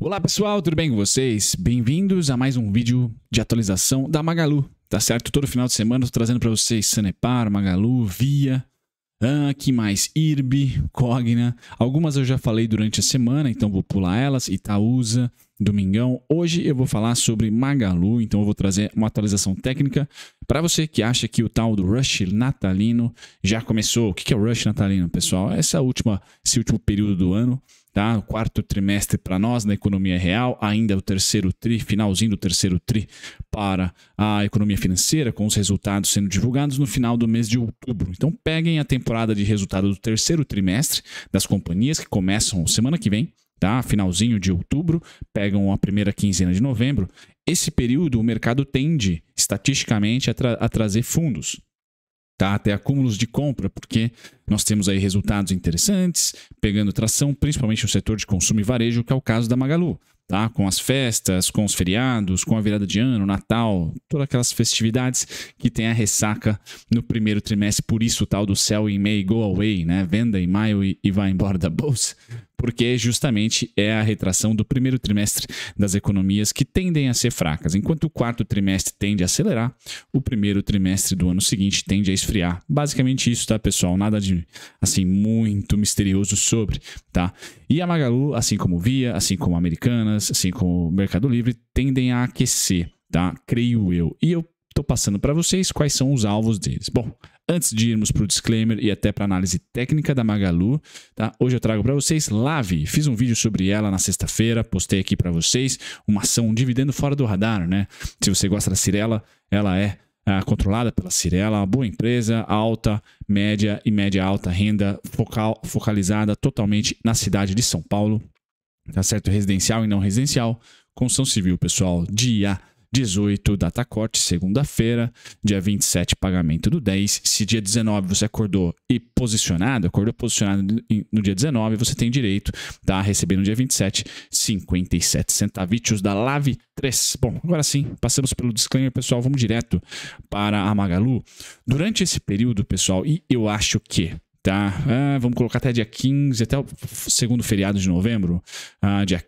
Olá pessoal, tudo bem com vocês? Bem-vindos a mais um vídeo de atualização da Magalu, tá certo? Todo final de semana tô trazendo para vocês Sanepar, Magalu, Via, ah, que mais? IRB, Cogna, algumas eu já falei durante a semana, então vou pular elas, Itaúsa, Domingão. Hoje eu vou falar sobre Magalu, então eu vou trazer uma atualização técnica para você que acha que o tal do Rush Natalino já começou. O que é o Rush Natalino, pessoal? Essa última, esse último período do ano tá? O quarto trimestre para nós na economia real, ainda é o terceiro tri, finalzinho do terceiro tri para a economia financeira, com os resultados sendo divulgados no final do mês de outubro. Então peguem a temporada de resultado do terceiro trimestre das companhias que começam semana que vem, tá? Finalzinho de outubro, pegam a primeira quinzena de novembro. Esse período o mercado tende estatisticamente a, tra a trazer fundos tá? até acúmulos de compra, porque nós temos aí resultados interessantes, pegando tração, principalmente no setor de consumo e varejo, que é o caso da Magalu. Tá? Com as festas, com os feriados, com a virada de ano, Natal, todas aquelas festividades que tem a ressaca no primeiro trimestre, por isso o tal do sell in May, go away, né? Venda em maio e, e vai embora da bolsa porque justamente é a retração do primeiro trimestre das economias que tendem a ser fracas. Enquanto o quarto trimestre tende a acelerar, o primeiro trimestre do ano seguinte tende a esfriar. Basicamente isso, tá, pessoal? Nada de assim muito misterioso sobre, tá? E a Magalu, assim como Via, assim como Americanas, assim como o Mercado Livre, tendem a aquecer, tá? Creio eu. E eu tô passando para vocês quais são os alvos deles. Bom, Antes de irmos para o disclaimer e até para a análise técnica da Magalu, tá? hoje eu trago para vocês Lave. Fiz um vídeo sobre ela na sexta-feira, postei aqui para vocês uma ação, um dividendo fora do radar. né? Se você gosta da Cirela, ela é ah, controlada pela Cirela, uma boa empresa, alta, média e média alta renda, focal, focalizada totalmente na cidade de São Paulo. Tá certo? Residencial e não residencial, construção civil, pessoal, dia 18, data corte, segunda-feira, dia 27, pagamento do 10. Se dia 19 você acordou e posicionado, acordou posicionado no dia 19, você tem direito tá, a receber no dia 27, 57 centavítios da Lave 3. Bom, agora sim, passamos pelo disclaimer, pessoal, vamos direto para a Magalu. Durante esse período, pessoal, e eu acho que tá? Ah, vamos colocar até dia 15, até o segundo feriado de novembro. Ah, dia,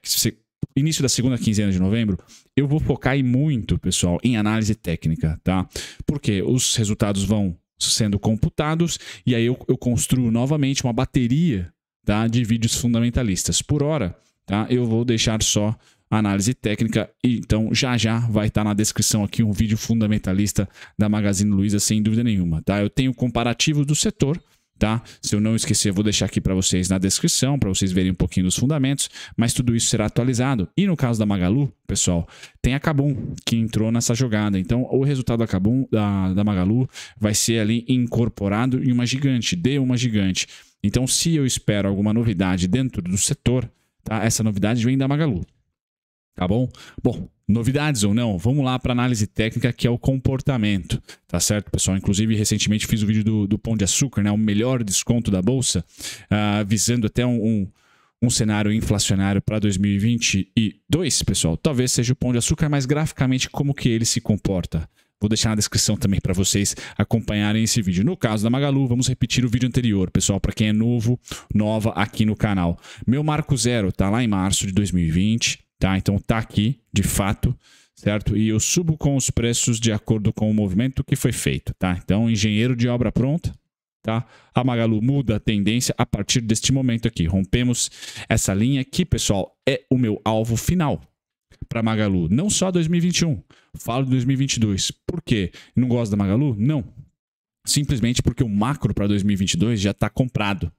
início da segunda quinzena de novembro, eu vou focar em muito, pessoal, em análise técnica, tá? Porque os resultados vão sendo computados e aí eu, eu construo novamente uma bateria tá, de vídeos fundamentalistas. Por hora, tá? Eu vou deixar só análise técnica. Então, já já vai estar na descrição aqui um vídeo fundamentalista da Magazine Luiza, sem dúvida nenhuma. Tá? Eu tenho comparativos do setor tá? Se eu não esquecer, eu vou deixar aqui para vocês na descrição, para vocês verem um pouquinho dos fundamentos, mas tudo isso será atualizado. E no caso da Magalu, pessoal, tem a Kabum que entrou nessa jogada. Então, o resultado da Kabum, da, da Magalu, vai ser ali incorporado em uma gigante, de uma gigante. Então, se eu espero alguma novidade dentro do setor, tá? Essa novidade vem da Magalu. Tá bom? Bom, novidades ou não, vamos lá para análise técnica que é o comportamento, tá certo, pessoal? Inclusive, recentemente fiz o vídeo do, do Pão de Açúcar, né? O melhor desconto da Bolsa, uh, visando até um, um um cenário inflacionário para 2022, pessoal, talvez seja o pão de açúcar, mas graficamente como que ele se comporta. Vou deixar na descrição também para vocês acompanharem esse vídeo. No caso da Magalu, vamos repetir o vídeo anterior, pessoal, para quem é novo, nova aqui no canal. Meu marco zero tá lá em março de 2020 tá? Então tá aqui, de fato, certo? E eu subo com os preços de acordo com o movimento que foi feito, tá? Então, engenheiro de obra pronta, tá? A Magalu muda a tendência a partir deste momento aqui. Rompemos essa linha que, pessoal, é o meu alvo final para Magalu, não só 2021. Falo de 2022. Por quê? Não gosto da Magalu? Não. Simplesmente porque o macro para 2022 já está comprado,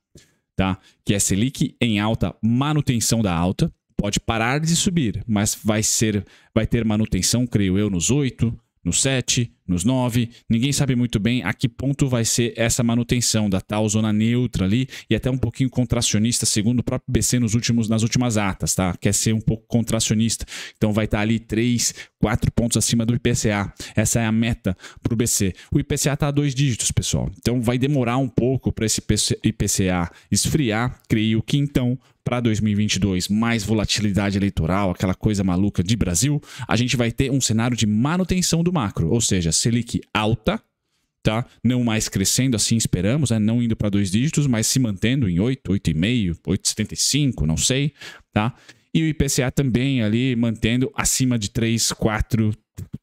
tá? Que é Selic em alta, manutenção da alta pode parar de subir, mas vai ser, vai ter manutenção, creio eu, nos 8, nos 7, nos 9. Ninguém sabe muito bem a que ponto vai ser essa manutenção da tal zona neutra ali e até um pouquinho contracionista, segundo o próprio BC nos últimos, nas últimas atas, tá? Quer ser um pouco contracionista. Então vai estar tá ali 3, 4 pontos acima do IPCA. Essa é a meta para o BC. O IPCA está a dois dígitos, pessoal. Então vai demorar um pouco para esse IPCA esfriar. Creio que então para 2022, mais volatilidade eleitoral, aquela coisa maluca de Brasil, a gente vai ter um cenário de manutenção do macro, ou seja, Selic alta, tá? Não mais crescendo, assim esperamos, né? Não indo para dois dígitos, mas se mantendo em 8, 8,5, 8,75, não sei, tá? E o IPCA também ali mantendo acima de 3, 4,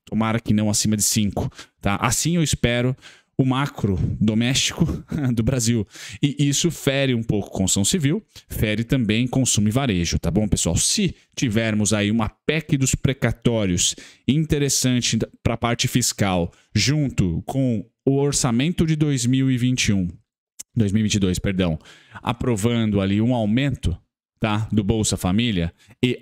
tomara que não acima de 5, tá? Assim eu espero o macro doméstico do Brasil. E isso fere um pouco construção civil, fere também consumo e varejo, tá bom, pessoal? Se tivermos aí uma PEC dos precatórios interessante para a parte fiscal, junto com o orçamento de 2021, 2022, perdão, aprovando ali um aumento tá? do Bolsa Família e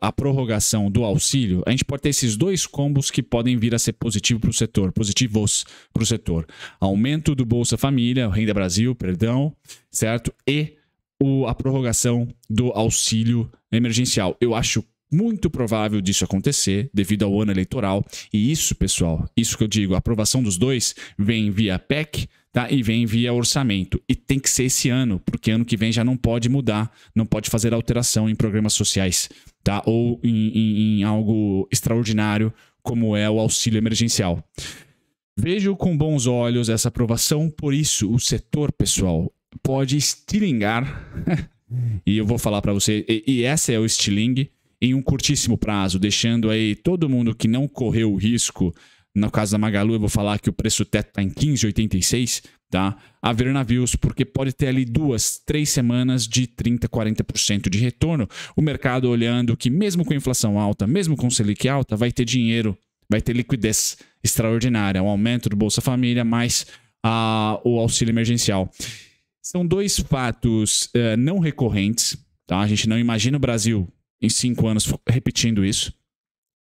a, prorrogação do auxílio, a gente pode ter esses dois combos que podem vir a ser positivo para o setor, positivos para o setor. Aumento do Bolsa Família, Renda Brasil, perdão, certo? E o, a prorrogação do auxílio emergencial. Eu acho muito provável disso acontecer devido ao ano eleitoral. E isso, pessoal, isso que eu digo, a aprovação dos dois vem via PEC, tá? E vem via orçamento. E tem que ser esse ano, porque ano que vem já não pode mudar, não pode fazer alteração em programas sociais, tá? Ou em, em, em algo extraordinário, como é o auxílio emergencial. Vejo com bons olhos essa aprovação, por isso o setor, pessoal, pode estilingar. e eu vou falar para você, e, e essa é o estilingue em um curtíssimo prazo, deixando aí todo mundo que não correu o risco. No caso da Magalu, eu vou falar que o preço teto está em 15,86, tá? A ver navios, porque pode ter ali duas, três semanas de 30%, 40% de retorno. O mercado olhando que, mesmo com inflação alta, mesmo com Selic alta, vai ter dinheiro, vai ter liquidez extraordinária, um aumento do Bolsa Família, mais uh, o auxílio emergencial. São dois fatos uh, não recorrentes. Tá? A gente não imagina o Brasil em cinco anos repetindo isso.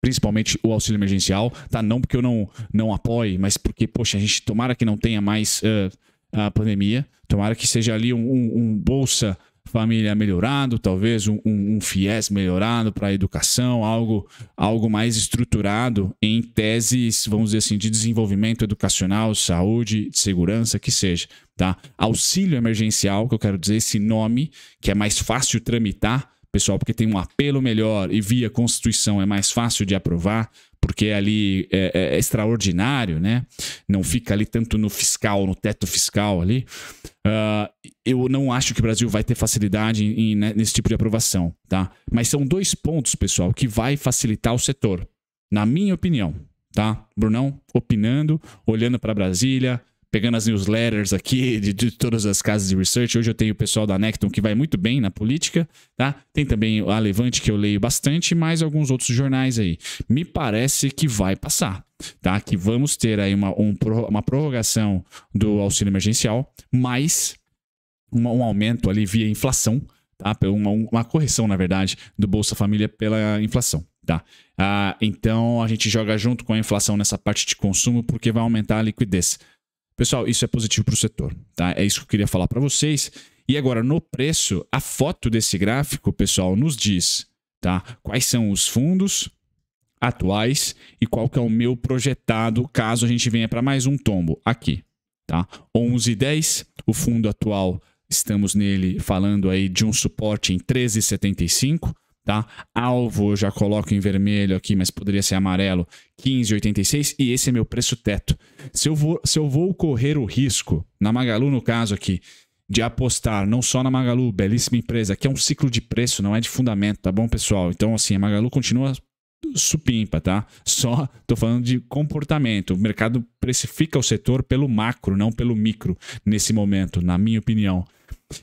Principalmente o auxílio emergencial, tá? Não porque eu não, não apoie, mas porque, poxa, a gente tomara que não tenha mais uh, a pandemia, tomara que seja ali um, um, um Bolsa Família melhorado, talvez um, um FIES melhorado para a educação, algo, algo mais estruturado em teses, vamos dizer assim, de desenvolvimento educacional, saúde, segurança, que seja. Tá? Auxílio emergencial, que eu quero dizer, esse nome, que é mais fácil tramitar, pessoal, porque tem um apelo melhor e via Constituição é mais fácil de aprovar, porque é ali é, é, é extraordinário, né? Não fica ali tanto no fiscal, no teto fiscal ali. Uh, eu não acho que o Brasil vai ter facilidade em, em, né, nesse tipo de aprovação, tá? Mas são dois pontos, pessoal, que vai facilitar o setor, na minha opinião, tá? Brunão opinando, olhando para Brasília, pegando as newsletters aqui de, de, todas as casas de research. Hoje eu tenho o pessoal da Necton que vai muito bem na política, tá? Tem também a Levante que eu leio bastante, mais alguns outros jornais aí. Me parece que vai passar, tá? Que vamos ter aí uma, um, uma prorrogação do auxílio emergencial, mais um, um aumento ali via inflação, tá? Uma, uma correção, na verdade, do Bolsa Família pela inflação. Tá? Ah, então a gente joga junto com a inflação nessa parte de consumo porque vai aumentar a liquidez. Pessoal, isso é positivo para o setor, tá? É isso que eu queria falar para vocês. E agora, no preço, a foto desse gráfico, pessoal, nos diz tá? quais são os fundos atuais e qual que é o meu projetado caso a gente venha para mais um tombo aqui. Tá? 11,10, o fundo atual, estamos nele falando aí de um suporte em 13,75 tá? Alvo eu já coloco em vermelho aqui, mas poderia ser amarelo, 15,86 e esse é meu preço teto. Se eu, vou, se eu vou correr o risco, na Magalu no caso aqui, de apostar não só na Magalu, belíssima empresa, que é um ciclo de preço, não é de fundamento, tá bom, pessoal? Então, assim, a Magalu continua supimpa, tá? Só tô falando de comportamento. O mercado precifica o setor pelo macro, não pelo micro, nesse momento, na minha opinião.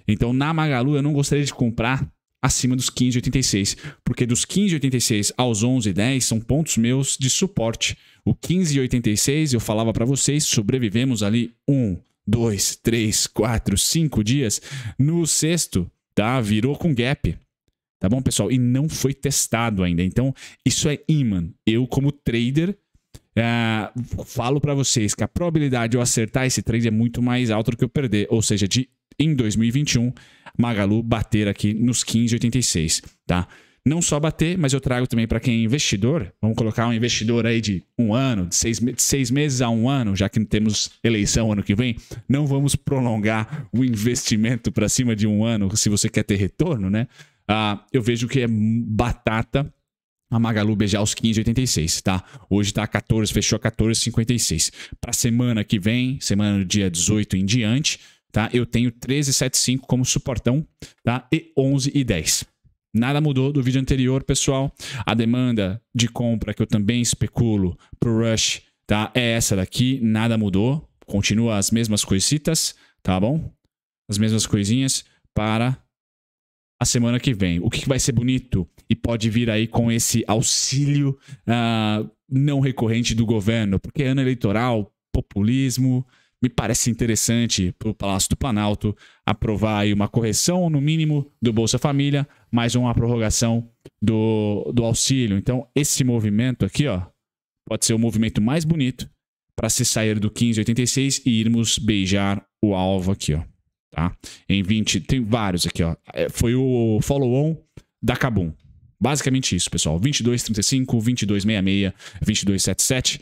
Então, na Magalu, eu não gostaria de comprar acima dos 15,86, porque dos 15,86 aos 11,10 são pontos meus de suporte. O 15,86 eu falava para vocês, sobrevivemos ali um, dois, três, quatro, cinco dias. No sexto, tá? Virou com gap. Tá bom, pessoal? E não foi testado ainda. Então, isso é imã. Eu, como trader, uh, falo para vocês que a probabilidade de eu acertar esse trade é muito mais alta do que eu perder. Ou seja, de em 2021, Magalu bater aqui nos 15,86, tá? Não só bater, mas eu trago também para quem é investidor. Vamos colocar um investidor aí de um ano, de seis, de seis meses a um ano, já que temos eleição ano que vem. Não vamos prolongar o investimento para cima de um ano se você quer ter retorno, né? Ah, eu vejo que é batata a Magalu beijar os 15,86, tá? Hoje tá 14, fechou a 14,56. Para semana que vem, semana do dia 18 em diante, tá? Eu tenho 1375 como suportão, tá? E 11 e 10. Nada mudou do vídeo anterior, pessoal. A demanda de compra que eu também especulo para o Rush, tá? É essa daqui, nada mudou. Continua as mesmas coisitas, tá bom? As mesmas coisinhas para a semana que vem. O que vai ser bonito e pode vir aí com esse auxílio uh, não recorrente do governo, porque é ano eleitoral, populismo, me parece interessante para o Palácio do Planalto aprovar uma correção, no mínimo, do Bolsa Família, mais uma prorrogação do, do auxílio. Então, esse movimento aqui, ó, pode ser o movimento mais bonito para se sair do 1586 e irmos beijar o alvo aqui, ó. Tá? Em 20, tem vários aqui, ó. É, foi o follow-on da Cabum Basicamente isso, pessoal. 2235, 2266, 2277.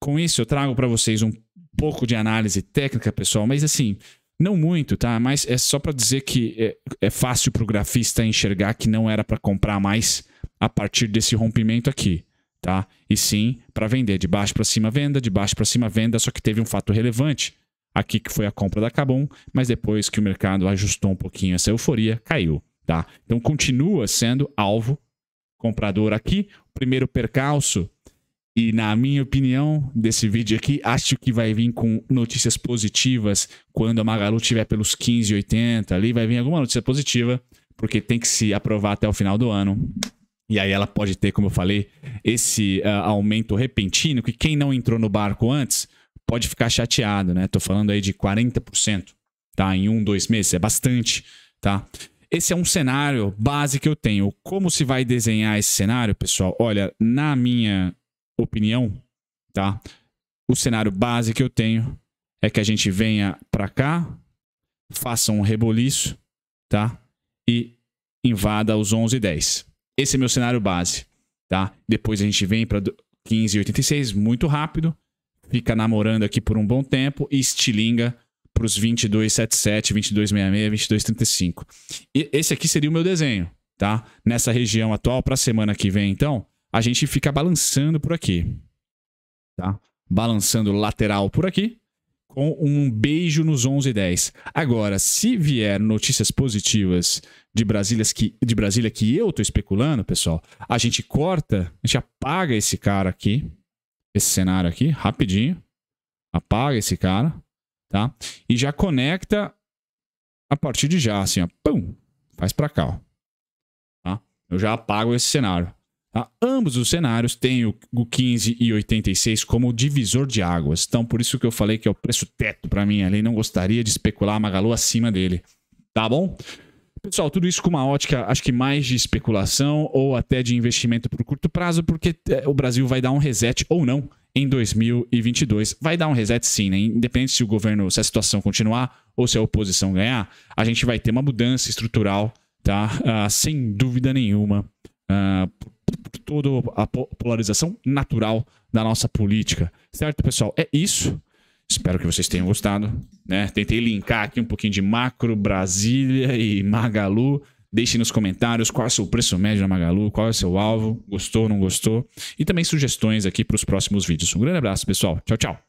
Com isso, eu trago para vocês um pouco de análise técnica, pessoal, mas assim, não muito, tá? Mas é só para dizer que é, é fácil para o grafista enxergar que não era para comprar mais a partir desse rompimento aqui, tá? E sim para vender de baixo para cima venda, de baixo para cima venda, só que teve um fato relevante aqui que foi a compra da Cabum, mas depois que o mercado ajustou um pouquinho essa euforia, caiu, tá? Então continua sendo alvo comprador aqui. O primeiro percalço e na minha opinião desse vídeo aqui, acho que vai vir com notícias positivas quando a Magalu tiver pelos 15,80 ali, vai vir alguma notícia positiva, porque tem que se aprovar até o final do ano. E aí ela pode ter, como eu falei, esse uh, aumento repentino que quem não entrou no barco antes pode ficar chateado, né? Tô falando aí de 40%, tá? Em um, dois meses, é bastante, tá? Esse é um cenário base que eu tenho. Como se vai desenhar esse cenário, pessoal? Olha, na minha opinião, tá? O cenário base que eu tenho é que a gente venha para cá, faça um reboliço, tá? E invada os 11 e 10. Esse é meu cenário base, tá? Depois a gente vem para 15 e 86, muito rápido, fica namorando aqui por um bom tempo e estilinga para os 2277, 2266, 2235. E esse aqui seria o meu desenho, tá? Nessa região atual para a semana que vem, então, a gente fica balançando por aqui. Tá? Balançando lateral por aqui, com um beijo nos 11 e 10. Agora, se vier notícias positivas de Brasília que, de Brasília que eu tô especulando, pessoal, a gente corta, a gente apaga esse cara aqui, esse cenário aqui, rapidinho. Apaga esse cara, tá? E já conecta a partir de já, assim, ó. Pum! Faz pra cá, ó. Tá? Eu já apago esse cenário. A ah, ambos os cenários têm o, 15 e 86 como divisor de águas. Então, por isso que eu falei que é o preço teto para mim ali. Não gostaria de especular a Magalu acima dele. Tá bom? Pessoal, tudo isso com uma ótica, acho que mais de especulação ou até de investimento por curto prazo, porque é, o Brasil vai dar um reset ou não em 2022. Vai dar um reset sim, né? Independente se o governo, se a situação continuar ou se a oposição ganhar, a gente vai ter uma mudança estrutural, tá? Ah, sem dúvida nenhuma. Ah, toda a polarização natural da nossa política. Certo, pessoal? É isso. Espero que vocês tenham gostado. Né? Tentei linkar aqui um pouquinho de macro, Brasília e Magalu. Deixe nos comentários qual é o seu preço médio na Magalu, qual é o seu alvo, gostou, não gostou. E também sugestões aqui para os próximos vídeos. Um grande abraço, pessoal. Tchau, tchau.